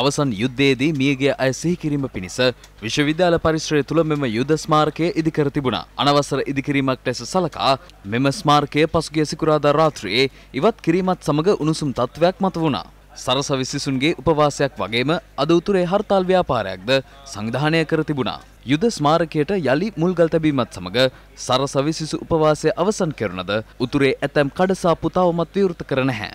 අවසන් යුද්ධයේදී මියගිය අය සිහිකිරීම පිණිස විශ්වවිද්‍යාල පරිශ්‍රය තුළ මෙම යුද ස්මාරකය ඉදිකර තිබුණා. අනවසර ඉදිකිරීමක් ලෙස සලකා මෙම ස්මාරකය පසුගිය සිකුරාදා රාත්‍රියේ ඉවත් කිරීමත් සමග උණුසුම් තත්ත්වයක් මත වුණා. සරසවි සිසුන්ගේ උපවාසයක් වගේම අද උතුරේ හර්තාල් ව්‍යාපාරයක්ද සංවිධානය කර තිබුණා. යුද ස්මාරකයට යළි මුල්ගල් තැබීමත් සමග සරසවි සිසු උපවාසය අවසන් කරනද උතුරේ ඇතැම් කඩසා පුතාවමත් විවෘත කර නැහැ.